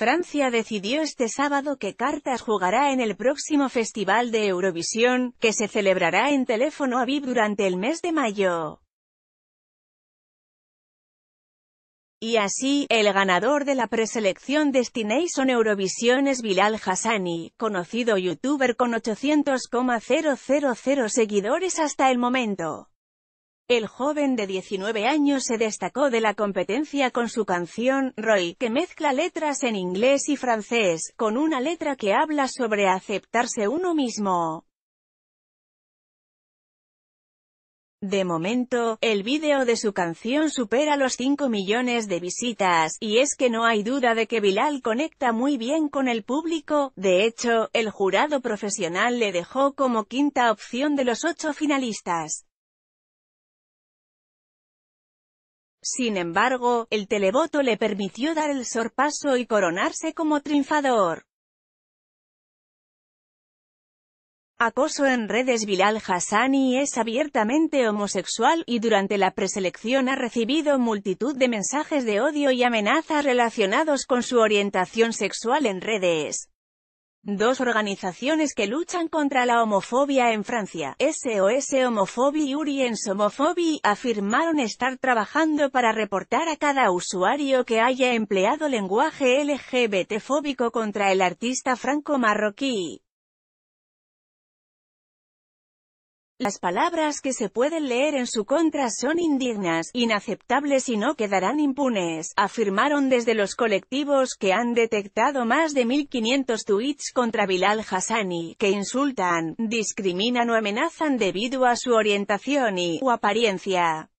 Francia decidió este sábado que Cartas jugará en el próximo Festival de Eurovisión, que se celebrará en Teléfono Aviv durante el mes de mayo. Y así, el ganador de la preselección Destination Eurovisión es Bilal Hassani, conocido youtuber con 800,000 seguidores hasta el momento. El joven de 19 años se destacó de la competencia con su canción, Roy, que mezcla letras en inglés y francés, con una letra que habla sobre aceptarse uno mismo. De momento, el vídeo de su canción supera los 5 millones de visitas, y es que no hay duda de que Bilal conecta muy bien con el público, de hecho, el jurado profesional le dejó como quinta opción de los 8 finalistas. Sin embargo, el televoto le permitió dar el sorpaso y coronarse como triunfador. Acoso en redes Bilal Hassani es abiertamente homosexual y durante la preselección ha recibido multitud de mensajes de odio y amenazas relacionados con su orientación sexual en redes. Dos organizaciones que luchan contra la homofobia en Francia, SOS Homophobie y Uriens Homophobie, afirmaron estar trabajando para reportar a cada usuario que haya empleado lenguaje LGBT fóbico contra el artista franco-marroquí. Las palabras que se pueden leer en su contra son indignas, inaceptables y no quedarán impunes, afirmaron desde los colectivos que han detectado más de 1.500 tweets contra Bilal Hassani, que insultan, discriminan o amenazan debido a su orientación y, o apariencia.